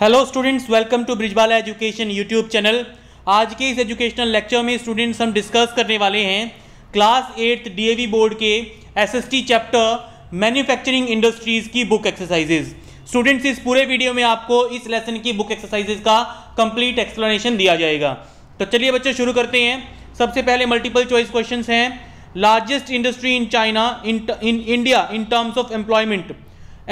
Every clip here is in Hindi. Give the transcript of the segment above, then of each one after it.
hello students welcome to Brijwala education YouTube channel आज के इस एजुकेशनल लेक्चर में स्टूडेंट्स हम डिस्कस करने वाले हैं क्लास एट्थ डीएवी बोर्ड के एसएसटी चैप्टर मैन्युफैक्चरिंग इंडस्ट्रीज़ की बुक एक्सरसाइजेज़ स्टूडेंट्स इस पूरे वीडियो में आपको इस लेसन की बुक एक्सरसाइजेज का कंप्लीट एक्सप्लेनेशन दिया जाएगा तो चलिए बच्चों शुरू करते हैं सबसे पहले मल्टीपल चॉइस क्वेश्चन हैं largest industry in China in India in terms of employment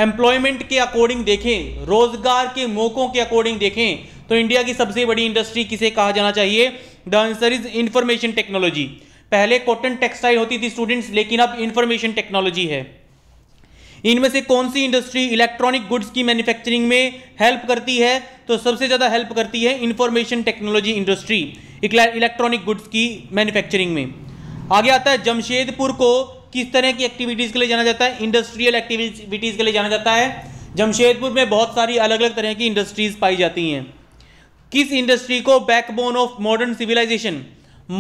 employment के अकॉर्डिंग देखें रोजगार के मौकों के अकॉर्डिंग देखें तो इंडिया की सबसे बड़ी इंडस्ट्री किसे कहा जाना चाहिए the answer is information technology पहले कॉटन टेक्सटाइल होती थी स्टूडेंट्स लेकिन अब इंफॉर्मेशन टेक्नोलॉजी है इनमें से कौन सी इंडस्ट्री इलेक्ट्रॉनिक गुड्स की मैन्युफैक्चरिंग में हेल्प करती है तो सबसे ज़्यादा हेल्प करती है information technology industry electronic goods की मैन्युफैक्चरिंग में आगे आता है जमशेदपुर को किस तरह की एक्टिविटीज़ के लिए जाना जाता है इंडस्ट्रियल एक्टिविटीज़ के लिए जाना जाता है जमशेदपुर में बहुत सारी अलग अलग तरह की इंडस्ट्रीज़ पाई जाती हैं किस इंडस्ट्री को backbone of modern civilisation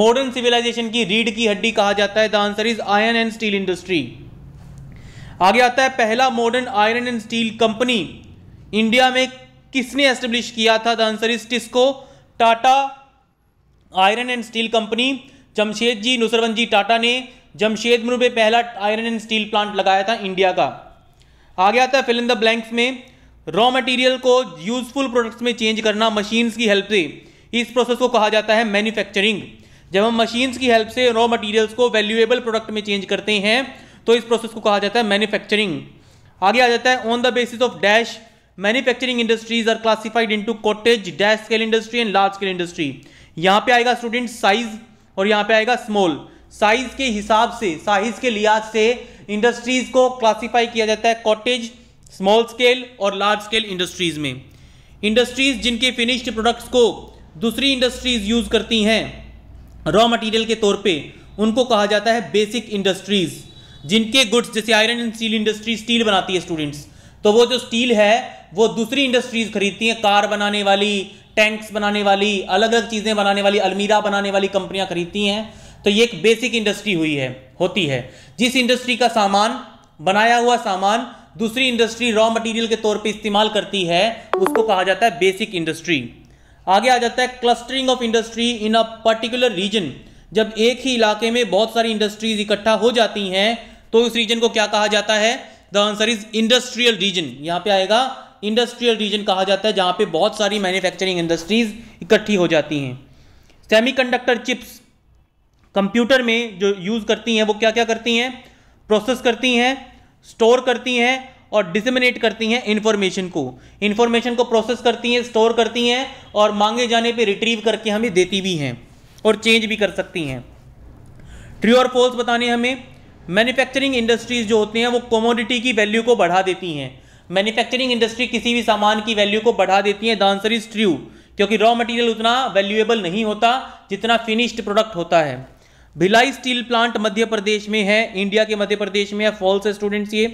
modern civilisation की रीढ़ की हड्डी कहा जाता है the answer is iron and steel industry आगे आता है पहला modern iron and steel company India में किसने एस्टेब्लिश किया था the answer is TISCO Tata iron and steel company Jamsetji Nusserwanji Tata ने जमशेदपुर में पहला आयरन एंड स्टील प्लांट लगाया था इंडिया का आ गया था फिल इन द ब्लैंक्स में रॉ मटेरियल को यूजफुल प्रोडक्ट्स में चेंज करना मशीन्स की हेल्प से इस प्रोसेस को कहा जाता है मैन्युफैक्चरिंग जब हम मशीन्स की हेल्प से रॉ मटेरियल्स को वैल्यूएबल प्रोडक्ट में चेंज करते हैं तो इस प्रोसेस को कहा जाता है मैन्युफैक्चरिंग आगे आ जाता है on the basis of dash manufacturing industries are classified into cottage dash scale industry and large scale industry यहाँ पे आएगा स्टूडेंट साइज और यहाँ पे आएगा स्मॉल साइज के हिसाब से साइज के लिहाज से इंडस्ट्रीज को क्लासिफाई किया जाता है कॉटेज स्मॉल स्केल और लार्ज स्केल इंडस्ट्रीज में इंडस्ट्रीज जिनके फिनिश्ड प्रोडक्ट्स को दूसरी इंडस्ट्रीज यूज करती हैं रॉ मटेरियल के तौर पे उनको कहा जाता है बेसिक इंडस्ट्रीज जिनके गुड्स जैसे iron and steel industry steel बनाती है स्टूडेंट्स तो वो जो स्टील है वो दूसरी इंडस्ट्रीज खरीदती हैं कार बनाने वाली टैंक्स बनाने वाली अलग अलग चीज़ें बनाने वाली अलमीरा बनाने वाली कंपनियां खरीदती हैं तो ये एक बेसिक इंडस्ट्री हुई है होती है जिस इंडस्ट्री का सामान बनाया हुआ सामान दूसरी इंडस्ट्री रॉ मटेरियल के तौर पे इस्तेमाल करती है उसको कहा जाता है बेसिक इंडस्ट्री आगे आ जाता है clustering of industry in a particular region जब एक ही इलाके में बहुत सारी इंडस्ट्रीज इकट्ठा हो जाती हैं तो उस रीजन को क्या कहा जाता है the answer is industrial region यहाँ पे आएगा इंडस्ट्रियल रीजन कहा जाता है जहाँ पे बहुत सारी मैन्युफैक्चरिंग इंडस्ट्रीज इकट्ठी हो जाती हैं सेमीकंडक्टर चिप्स कंप्यूटर में जो यूज़ करती हैं वो क्या क्या करती हैं प्रोसेस करती हैं स्टोर करती हैं और डिसमिनेट करती हैं इन्फॉर्मेशन को इन्फॉर्मेशन को प्रोसेस करती हैं स्टोर करती हैं और मांगे जाने पे रिट्रीव करके हमें देती भी हैं और चेंज भी कर सकती हैं ट्री और फॉल्स बताने हमें मैन्युफैक्चरिंग इंडस्ट्रीज जो होती हैं वो कमोडिटी की वैल्यू को बढ़ा देती हैं मैन्युफैक्चरिंग इंडस्ट्री किसी भी सामान की वैल्यू को बढ़ा देती है द आंसर इज ट्रू क्योंकि रॉ मटेरियल उतना वैल्यूएबल नहीं होता जितना फिनिश्ड प्रोडक्ट होता है भिलाई स्टील प्लांट मध्य प्रदेश में है इंडिया के मध्य प्रदेश में है फॉल्स स्टूडेंट्स ये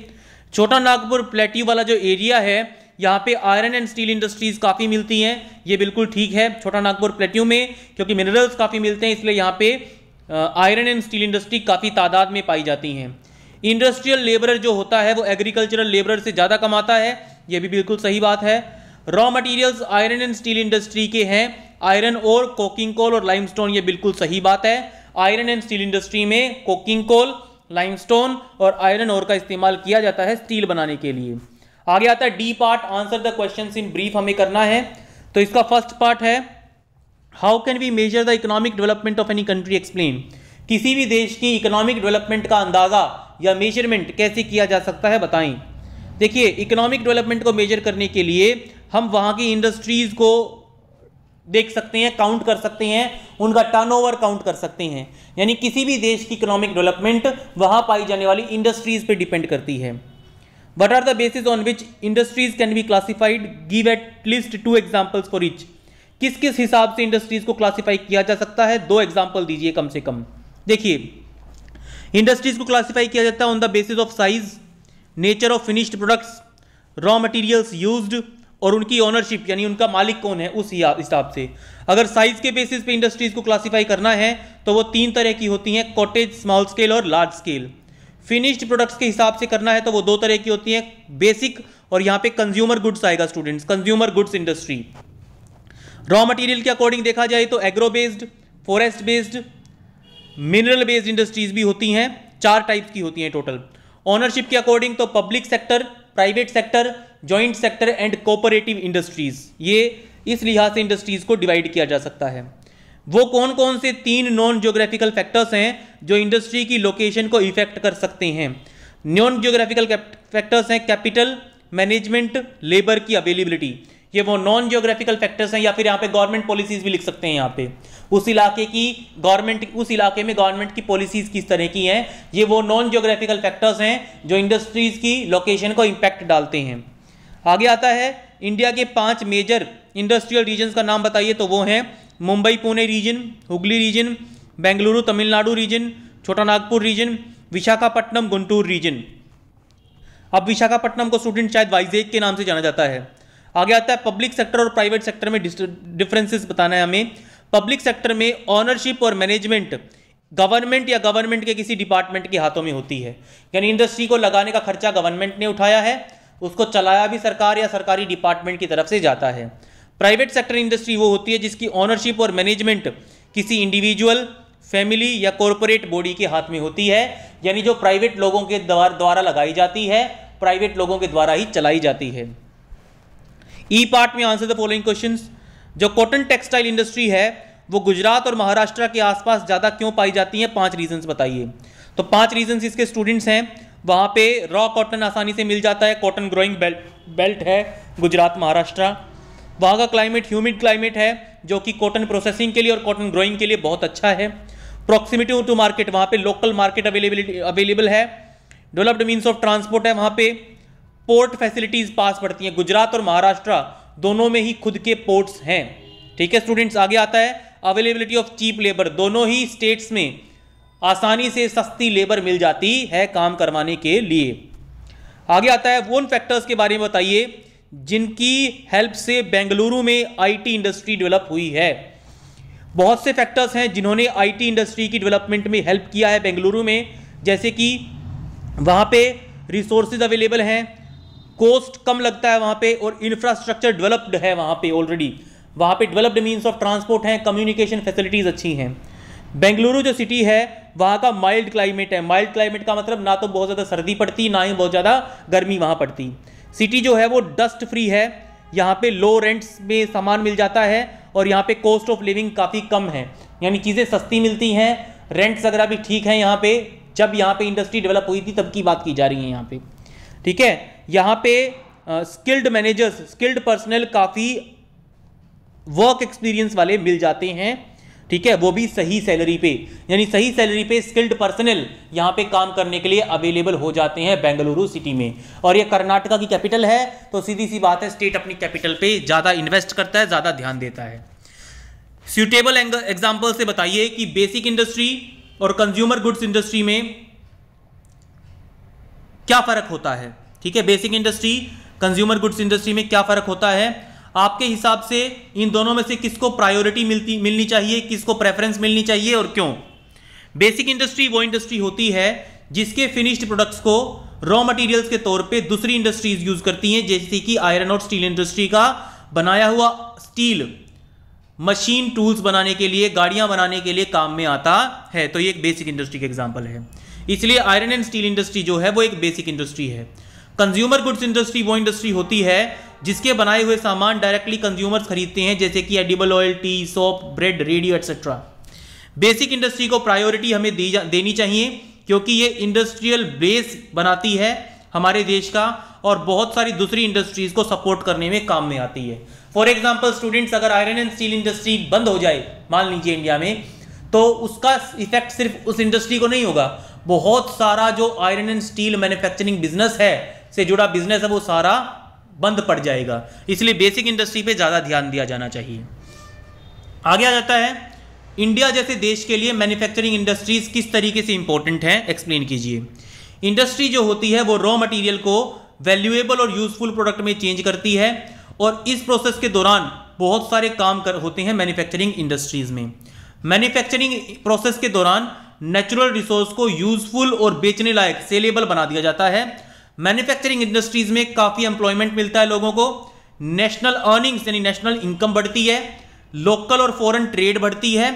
छोटा नागपुर प्लेट्यू वाला जो एरिया है यहाँ पे आयरन एंड स्टील इंडस्ट्रीज काफ़ी मिलती हैं ये बिल्कुल ठीक है छोटा नागपुर प्लेट्यू में क्योंकि मिनरल्स काफ़ी मिलते हैं इसलिए यहाँ पे आयरन एंड स्टील इंडस्ट्री काफ़ी तादाद में पाई जाती हैं इंडस्ट्रियल लेबरर जो होता है वो एग्रीकल्चरल लेबरर से ज़्यादा कमाता है ये भी बिल्कुल सही बात है raw materials iron and steel industry के हैं आयरन और कोकिंग कोल और लाइम ये बिल्कुल सही बात है आयरन एंड स्टील इंडस्ट्री में कोकिंग कोल लाइमस्टोन और आयरन और का इस्तेमाल किया जाता है स्टील बनाने के लिए आगे आता है D part answer the question in brief हमें करना है तो इसका फर्स्ट पार्ट है how can we measure the economic development of any country explain किसी भी देश की इकोनॉमिक डेवलपमेंट का अंदाज़ा या मेजरमेंट कैसे किया जा सकता है बताएं देखिए इकोनॉमिक डेवलपमेंट को मेजर करने के लिए हम वहाँ की इंडस्ट्रीज़ को देख सकते हैं काउंट कर सकते हैं उनका टर्नओवर काउंट कर सकते हैं यानी किसी भी देश की इकोनॉमिक डेवलपमेंट वहां पाई जाने वाली इंडस्ट्रीज पे डिपेंड करती है what are the basis on which industries can be classified give at least two examples for each किस किस हिसाब से इंडस्ट्रीज को क्लासिफाई किया जा सकता है दो एग्जाम्पल दीजिए कम से कम देखिए इंडस्ट्रीज को क्लासिफाई किया जाता है on the basis of size nature of finished products raw materials used और उनकी ओनरशिप यानी उनका मालिक कौन है उस हिसाब से अगर साइज के बेसिस पे इंडस्ट्रीज को क्लासिफाई करना है तो वो तीन तरह की होती हैं कॉटेज स्मॉल स्केल और लार्ज स्केल फिनिश्ड प्रोडक्ट्स के हिसाब से करना है तो वो दो तरह की होती हैं बेसिक और यहाँ पे कंज्यूमर गुड्स आएगा students consumer goods industry raw material के अकॉर्डिंग देखा जाए तो agro based forest based mineral based industries भी होती हैं चार टाइप्स की होती हैं टोटल ऑनरशिप के अकॉर्डिंग तो public sector private sector joint sector and cooperative industries ये इस लिहाज से इंडस्ट्रीज को डिवाइड किया जा सकता है वो कौन कौन से तीन नॉन ज्योग्राफिकल फैक्टर्स हैं जो इंडस्ट्री की लोकेशन को इफेक्ट कर सकते हैं नॉन ज्योग्राफिकल फैक्टर्स हैं कैपिटल मैनेजमेंट लेबर की अवेलेबिलिटी ये वो नॉन ज्योग्राफिकल फैक्टर्स हैं या फिर यहाँ पे गवर्नमेंट पॉलिसीज भी लिख सकते हैं यहाँ पे उस इलाके की गवर्नमेंट उस इलाके में गवर्नमेंट की पॉलिसीज किस तरह की हैं ये वो नॉन ज्योग्राफिकल फैक्टर्स हैं जो इंडस्ट्रीज की लोकेशन को इम्पैक्ट डालते हैं आगे आता है इंडिया के पांच मेजर इंडस्ट्रियल रीजन्स का नाम बताइए तो वो हैं Mumbai Pune region Hooghly region Bengaluru Tamil Nadu region Chota Nagpur region Visakhapatnam Guntur region अब विशाखापट्टनम को स्टूडेंट शायद वाइजेक के नाम से जाना जाता है आगे आता है पब्लिक सेक्टर और प्राइवेट सेक्टर में डिफरेंसेस बताना है हमें पब्लिक सेक्टर में ऑनरशिप और मैनेजमेंट गवर्नमेंट या गवर्नमेंट के किसी डिपार्टमेंट के हाथों में होती है यानी इंडस्ट्री को लगाने का खर्चा गवर्नमेंट ने उठाया है उसको चलाया भी सरकार या सरकारी डिपार्टमेंट की तरफ से जाता है प्राइवेट सेक्टर इंडस्ट्री वो होती है जिसकी ऑनरशिप और मैनेजमेंट किसी इंडिविजुअल फैमिली या कॉरपोरेट बॉडी के हाथ में होती है यानी जो प्राइवेट लोगों के द्वारा लगाई जाती है प्राइवेट लोगों के द्वारा ही चलाई जाती है ई e पार्ट में आंसर द फॉलोइंग क्वेश्चन जो कॉटन टेक्सटाइल इंडस्ट्री है वो गुजरात और महाराष्ट्र के आसपास ज़्यादा क्यों पाई जाती है पांच रीजंस बताइए तो पांच रीजंस इसके स्टूडेंट्स हैं वहाँ पे रॉ कॉटन आसानी से मिल जाता है कॉटन ग्रोइंग बेल्ट बेल्ट है गुजरात महाराष्ट्र वहाँ का क्लाइमेट ह्यूमिड क्लाइमेट है जो कि कॉटन प्रोसेसिंग के लिए और कॉटन ग्रोइंग के लिए बहुत अच्छा है प्रॉक्सिमिटी टू मार्केट वहाँ पे लोकल मार्केट अवेलेबिलिटी अवेलेबल है डेवलप्ड मीन्स ऑफ ट्रांसपोर्ट है वहाँ पे पोर्ट फैसिलिटीज़ पास पड़ती हैं गुजरात और महाराष्ट्र दोनों में ही खुद के पोर्ट्स हैं ठीक है स्टूडेंट्स आगे आता है अवेलेबिलिटी ऑफ चीप लेबर दोनों ही स्टेट्स में आसानी से सस्ती लेबर मिल जाती है काम करवाने के लिए आगे आता है वो उन फैक्टर्स के बारे में बताइए जिनकी हेल्प से बेंगलुरु में आईटी इंडस्ट्री डेवलप हुई है बहुत से फैक्टर्स हैं जिन्होंने आईटी इंडस्ट्री की डेवलपमेंट में हेल्प किया है बेंगलुरु में जैसे कि वहाँ पे रिसोर्सेज अवेलेबल हैं कोस्ट कम लगता है वहाँ पे और इंफ्रास्ट्रक्चर डेवलप्ड है वहाँ पे ऑलरेडी वहाँ पे डेवलप्ड मीन्स ऑफ ट्रांसपोर्ट हैं कम्युनिकेशन फैसिलिटीज़ अच्छी हैं बेंगलुरु जो सिटी है वहाँ का माइल्ड क्लाइमेट है माइल्ड क्लाइमेट का मतलब ना तो बहुत ज़्यादा सर्दी पड़ती ना ही बहुत ज़्यादा गर्मी वहाँ पड़ती सिटी जो है वो डस्ट फ्री है यहाँ पे लो रेंट्स में सामान मिल जाता है और यहाँ पे कॉस्ट ऑफ लिविंग काफ़ी कम है यानी चीज़ें सस्ती मिलती हैं रेंट्स वगैरह भी ठीक हैं यहाँ पे जब यहाँ पे इंडस्ट्री डेवलप हुई थी तब की बात की जा रही है यहाँ पे ठीक है यहाँ पे स्किल्ड मैनेजर्स स्किल्ड पर्सनल काफ़ी वर्क एक्सपीरियंस वाले मिल जाते हैं ठीक है वो भी सही सैलरी पे यानी सही सैलरी पे स्किल्ड पर्सनल यहाँ पे काम करने के लिए अवेलेबल हो जाते हैं बेंगलुरु सिटी में और ये कर्नाटका की कैपिटल है तो सीधी सी बात है स्टेट अपनी कैपिटल पे ज़्यादा इन्वेस्ट करता है ज़्यादा ध्यान देता है सूटेबल एग्जाम्पल से बताइए कि बेसिक इंडस्ट्री और कंज्यूमर गुड्स इंडस्ट्री में क्या फ़र्क होता है ठीक है basic industry consumer goods industry में क्या फ़र्क होता है आपके हिसाब से इन दोनों में से किसको प्रायोरिटी मिलती मिलनी चाहिए किसको प्रेफरेंस मिलनी चाहिए और क्यों बेसिक इंडस्ट्री वो इंडस्ट्री होती है जिसके फिनिश्ड प्रोडक्ट्स को रॉ मटेरियल्स के तौर पे दूसरी इंडस्ट्रीज यूज करती हैं जैसे कि आयरन और स्टील इंडस्ट्री का बनाया हुआ स्टील मशीन टूल्स बनाने के लिए गाड़ियां बनाने के लिए काम में आता है तो ये एक बेसिक इंडस्ट्री का एग्जाम्पल है इसलिए आयरन एंड स्टील इंडस्ट्री जो है वो एक बेसिक इंडस्ट्री है कंज्यूमर गुड्स इंडस्ट्री वो इंडस्ट्री होती है जिसके बनाए हुए सामान डायरेक्टली कंज्यूमर्स खरीदते हैं जैसे कि edible oil tea soap bread radio etcetera basic industry को प्रायोरिटी हमें दी जा, देनी चाहिए क्योंकि ये इंडस्ट्रियल बेस बनाती है हमारे देश का और बहुत सारी दूसरी इंडस्ट्रीज को सपोर्ट करने में काम में आती है फॉर एग्जाम्पल स्टूडेंट्स अगर आयरन एंड स्टील इंडस्ट्री बंद हो जाए मान लीजिए इंडिया में तो उसका इफेक्ट सिर्फ उस इंडस्ट्री को नहीं होगा बहुत सारा जो iron and steel manufacturing business है से जुड़ा बिजनेस है वो सारा बंद पड़ जाएगा इसलिए बेसिक इंडस्ट्री पे ज़्यादा ध्यान दिया जाना चाहिए आगे आ जाता है इंडिया जैसे देश के लिए मैन्युफैक्चरिंग इंडस्ट्रीज़ किस तरीके से इंपॉर्टेंट हैं एक्सप्लेन कीजिए इंडस्ट्री जो होती है वो रॉ मटेरियल को वैल्यूएबल और यूजफुल प्रोडक्ट में चेंज करती है और इस प्रोसेस के दौरान बहुत सारे काम कर होते हैं मैन्युफैक्चरिंग इंडस्ट्रीज़ में मैन्युफैक्चरिंग प्रोसेस के दौरान नेचुरल रिसोर्स को यूजफुल और बेचने लायक सेलेबल बना दिया जाता है मैन्युफैक्चरिंग इंडस्ट्रीज में काफ़ी एम्प्लॉयमेंट मिलता है लोगों को नेशनल अर्निंग्स यानी नेशनल इनकम बढ़ती है लोकल और फॉरेन ट्रेड बढ़ती है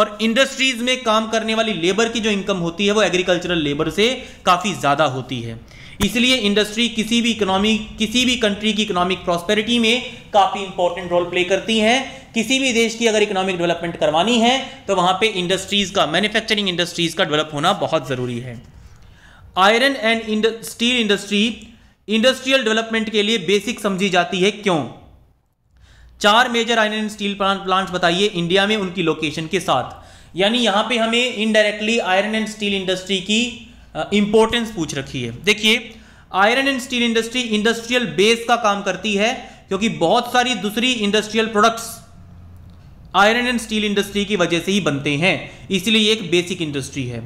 और इंडस्ट्रीज में काम करने वाली लेबर की जो इनकम होती है वो एग्रीकल्चरल लेबर से काफ़ी ज़्यादा होती है इसलिए इंडस्ट्री किसी भी इकोनॉमी किसी भी कंट्री की इकोनॉमिक प्रॉस्पेरिटी में काफ़ी इंपॉर्टेंट रोल प्ले करती है किसी भी देश की अगर इकोनॉमिक डेवलपमेंट करवानी है तो वहाँ पे इंडस्ट्रीज़ का मैन्युफैक्चरिंग इंडस्ट्रीज़ का डेवलप होना बहुत ज़रूरी है आयरन एंड इंड, स्टील इंडस्ट्री इंडस्ट्रियल डेवलपमेंट के लिए बेसिक समझी जाती है क्यों चार major iron and steel plants बताइए इंडिया में उनकी लोकेशन के साथ यानी यहां पे हमें indirectly iron and steel industry की इंपॉर्टेंस पूछ रखी है देखिए iron and steel industry industrial base का काम करती है क्योंकि बहुत सारी दूसरी industrial products iron and steel industry की वजह से ही बनते हैं इसलिए एक बेसिक इंडस्ट्री है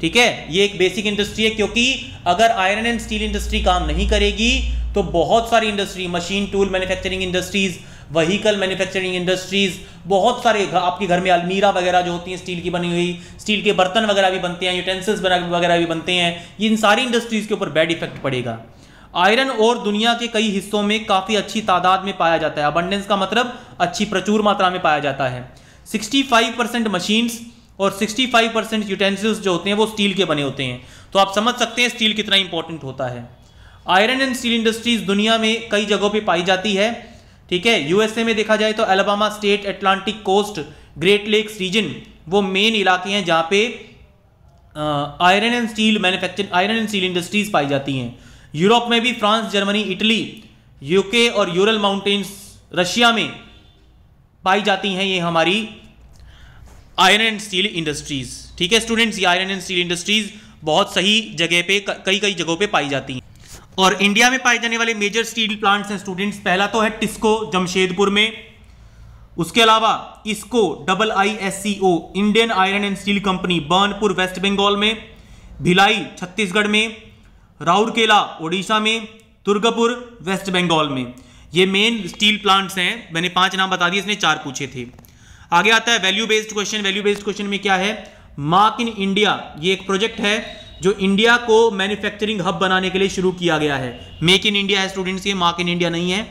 ठीक है ये एक बेसिक इंडस्ट्री है क्योंकि अगर आयरन एंड स्टील इंडस्ट्री काम नहीं करेगी तो बहुत सारी industry machine tool manufacturing industries vehicle manufacturing industries बहुत सारे आपके घर में अलमीरा वगैरह जो होती हैं स्टील की बनी हुई स्टील के बर्तन वगैरह भी बनते हैं यूटेंसिल्स वगैरह भी बनते हैं ये इन सारी इंडस्ट्रीज़ के ऊपर बैड इफेक्ट पड़ेगा आयरन और दुनिया के कई हिस्सों में काफ़ी अच्छी तादाद में पाया जाता है अबंडेंस का मतलब अच्छी प्रचुर मात्रा में पाया जाता है सिक्सटी फाइव परसेंट मशीन्स और 65 परसेंट यूटेंसिल्स जो होते हैं वो स्टील के बने होते हैं तो आप समझ सकते हैं स्टील कितना इंपॉर्टेंट होता है आयरन एंड स्टील इंडस्ट्रीज दुनिया में कई जगहों पे पाई जाती है ठीक है यूएसए में देखा जाए तो Alabama state Atlantic coast Great Lakes region वो मेन इलाके हैं जहाँ पे iron and steel manufacture iron and steel industries पाई जाती हैं यूरोप में भी फ्रांस जर्मनी इटली यूके और यूरल माउंटेन्स रशिया में पाई जाती हैं ये हमारी आयरन एंड स्टील इंडस्ट्रीज ठीक है स्टूडेंट्स ये आयरन एंड स्टील इंडस्ट्रीज बहुत सही जगह पे कई कई जगहों पे पाई जाती हैं और इंडिया में पाए जाने वाले मेजर स्टील प्लांट्स हैं स्टूडेंट्स पहला तो है टिस्को जमशेदपुर में उसके अलावा IISCO double I S C O Indian iron and steel company Burnpur West Bengal में भिलाई छत्तीसगढ़ में राउरकेला ओडिशा में दुर्गापुर वेस्ट बंगाल में ये मेन स्टील प्लांट्स हैं मैंने पांच नाम बता दिए इसने चार पूछे थे आगे आता है value based question value based question में क्या है मार्क इन इंडिया ये एक प्रोजेक्ट है जो इंडिया को मैन्युफैक्चरिंग हब बनाने के लिए शुरू किया गया है मेक इन इंडिया है स्टूडेंट्स ये मार्क इन इंडिया नहीं है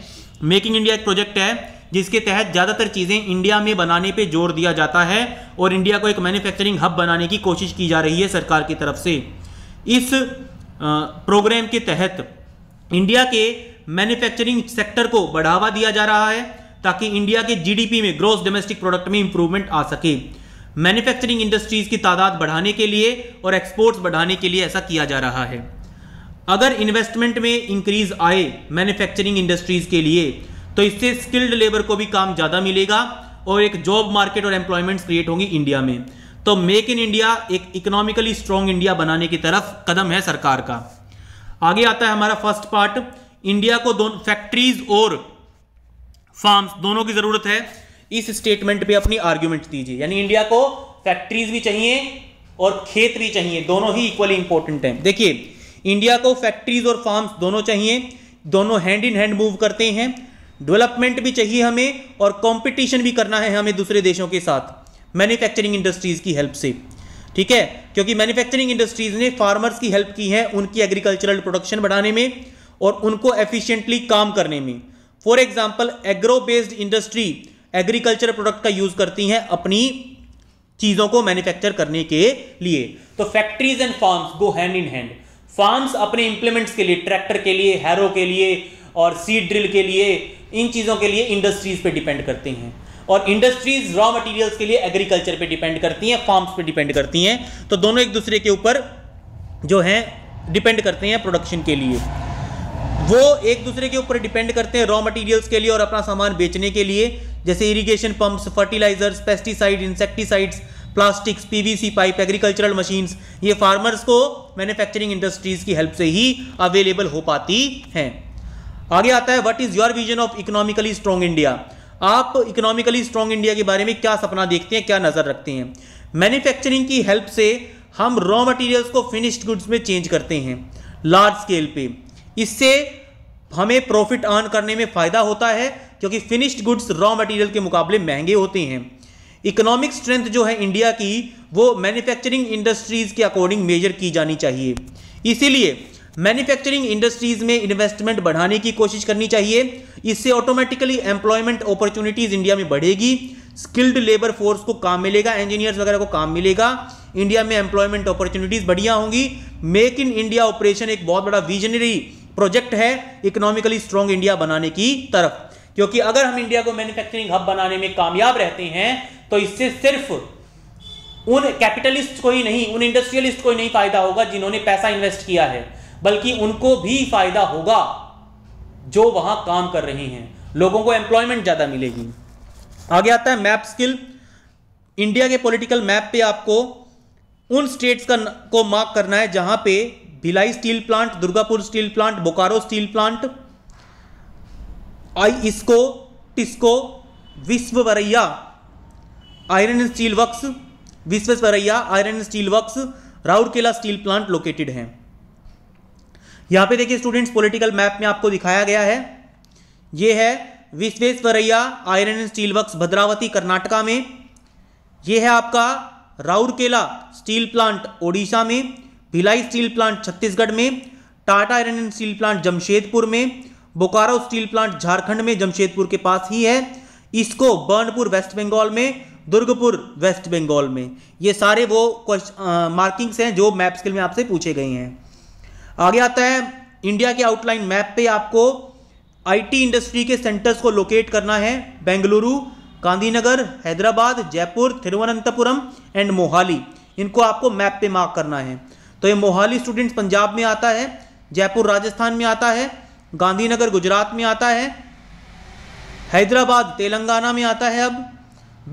मेकिंग इंडिया एक प्रोजेक्ट है जिसके तहत ज़्यादातर चीज़ें इंडिया में बनाने पर जोर दिया जाता है और इंडिया को एक मैन्युफैक्चरिंग हब बनाने की कोशिश की जा रही है सरकार की तरफ से इस प्रोग्राम के तहत इंडिया के मैन्युफैक्चरिंग सेक्टर को बढ़ावा दिया जा रहा है ताकि इंडिया के जीडीपी में ग्रोस डोमेस्टिक प्रोडक्ट में इंप्रूवमेंट आ सके मैन्युफैक्चरिंग इंडस्ट्रीज की तादाद बढ़ाने के लिए और एक्सपोर्ट्स बढ़ाने के लिए ऐसा किया जा रहा है अगर इन्वेस्टमेंट में इंक्रीज आए मैन्युफैक्चरिंग इंडस्ट्रीज के लिए तो इससे स्किल्ड लेबर को भी काम ज़्यादा मिलेगा और एक जॉब मार्केट और एम्प्लॉयमेंट्स क्रिएट होंगी इंडिया में तो मेक इन इंडिया एक इकोनॉमिकली स्ट्रांग इंडिया बनाने की तरफ कदम है सरकार का आगे आता है हमारा फर्स्ट पार्ट इंडिया को दोनों फैक्ट्रीज और फार्म्स दोनों की जरूरत है इस स्टेटमेंट पे अपनी आर्ग्यूमेंट दीजिए यानी इंडिया को फैक्ट्रीज भी चाहिए और खेत भी चाहिए दोनों ही इक्वली इंपॉर्टेंट हैं देखिए इंडिया को फैक्ट्रीज और फार्म्स दोनों चाहिए दोनों हैंड इन हैंड मूव करते हैं डेवलपमेंट भी चाहिए हमें और कॉम्पिटिशन भी करना है हमें दूसरे देशों के साथ मैन्युफैक्चरिंग इंडस्ट्रीज़ की हेल्प से ठीक है क्योंकि मैन्युफैक्चरिंग इंडस्ट्रीज़ ने फार्मर्स की हेल्प की है उनकी एग्रीकल्चरल प्रोडक्शन बढ़ाने में और उनको एफिशिएंटली काम करने में for example agro based industry agriculture product का यूज करती है अपनी चीजों को मैन्युफैक्चर करने के लिए तो factories and farms go hand in hand farms अपने इंप्लीमेंट्स के लिए ट्रैक्टर के लिए हैरो के लिए और सीड ड्रिल के लिए इन चीज़ों के लिए इंडस्ट्रीज पे डिपेंड करते हैं और इंडस्ट्रीज रॉ मटेरियल्स के लिए एग्रीकल्चर पे डिपेंड करती हैं फार्म्स पे डिपेंड करती हैं तो दोनों एक दूसरे के ऊपर जो है डिपेंड करते हैं प्रोडक्शन के लिए वो एक दूसरे के ऊपर डिपेंड करते हैं रॉ मटेरियल्स के लिए और अपना सामान बेचने के लिए जैसे irrigation pumps fertilizers pesticide insecticides plastics PVC pipe agricultural machines ये फार्मर्स को मैन्युफैक्चरिंग इंडस्ट्रीज की हेल्प से ही अवेलेबल हो पाती हैं आगे आता है what is your vision of economically strong India आप इकोनॉमिकली स्ट्रॉन्ग इंडिया के बारे में क्या सपना देखते हैं क्या नज़र रखते हैं मैन्युफैक्चरिंग की हेल्प से हम रॉ मटीरियल्स को फिनिश्ड गुड्स में चेंज करते हैं लार्ज स्केल पर इससे हमें प्रॉफिट अर्न करने में फ़ायदा होता है क्योंकि फिनिश्ड गुड्स रॉ मटेरियल के मुकाबले महंगे होते हैं इकोनॉमिक स्ट्रेंथ जो है इंडिया की वो मैन्युफैक्चरिंग इंडस्ट्रीज़ के अकॉर्डिंग मेजर की जानी चाहिए इसीलिए मैन्युफैक्चरिंग इंडस्ट्रीज़ में इन्वेस्टमेंट बढ़ाने की कोशिश करनी चाहिए इससे ऑटोमेटिकली एम्प्लॉयमेंट अपॉर्चुनिटीज़ इंडिया में बढ़ेगी स्किल्ड लेबर फोर्स को काम मिलेगा इंजीनियर्स वगैरह को काम मिलेगा इंडिया में एम्प्लॉयमेंट अपॉर्चुनिटीज़ बढ़िया होंगी मेक इन इंडिया ऑपरेशन एक बहुत बड़ा विजनरी प्रोजेक्ट है इकोनॉमिकली स्ट्रांग इंडिया बनाने की तरफ क्योंकि अगर हम इंडिया को मैन्युफैक्चरिंग हब बनाने में कामयाब रहते हैं तो इससे सिर्फ उन कैपिटलिस्ट को ही नहीं उन इंडस्ट्रियलिस्ट को ही नहीं फायदा होगा जिन्होंने पैसा इन्वेस्ट किया है बल्कि उनको भी फायदा होगा जो वहां काम कर रहे हैं लोगों को एम्प्लॉयमेंट ज़्यादा मिलेगी आगे आता है मैप स्किल इंडिया के पॉलिटिकल मैप पे आपको उन स्टेट्स का को मार्क करना है जहां पे Bhilai steel plant Durgapur steel plant Bokaro steel plant I IISCO TISCO Visvesvaraya iron and steel works Visvesvaraya iron and steel works Rourkela steel plant located हैं यहाँ पे देखिए स्टूडेंट्स पॉलिटिकल मैप में आपको दिखाया गया है ये है Visvesvaraya iron and steel works Bhadravati Karnataka में ये है आपका राउरकेला स्टील प्लांट ओडिशा में भिलाई स्टील प्लांट छत्तीसगढ़ में Tata iron and steel plant Jamshedpur में बोकारो स्टील प्लांट झारखंड में जमशेदपुर के पास ही है इसको बर्नपुर वेस्ट बंगाल में दुर्गपुर वेस्ट बंगाल में ये सारे वो क्वेश्चन मार्किंग्स हैं जो मैप स्किल में आपसे पूछे गए हैं आगे आता है इंडिया के आउटलाइन मैप पे आपको आईटी इंडस्ट्री के सेंटर्स को लोकेट करना है बेंगलुरु गांधीनगर हैदराबाद जयपुर तिरुवनंतपुरम एंड मोहाली इनको आपको मैप पे मार्क करना है तो ये मोहाली स्टूडेंट्स पंजाब में आता है जयपुर राजस्थान में आता है गांधीनगर गुजरात में आता है हैदराबाद तेलंगाना में आता है अब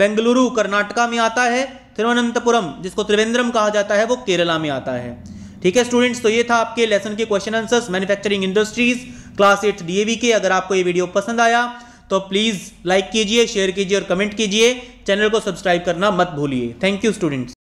बेंगलुरु कर्नाटका में आता है तिरुवनंतपुरम जिसको त्रिवेंद्रम कहा जाता है वो केरला में आता है ठीक है स्टूडेंट्स तो ये था आपके लेसन के question answers manufacturing industries class eight D के अगर आपको ये वीडियो पसंद आया तो प्लीज़ लाइक कीजिए शेयर कीजिए और कमेंट कीजिए चैनल को सब्सक्राइब करना मत भूलिए थैंक यू स्टूडेंट्स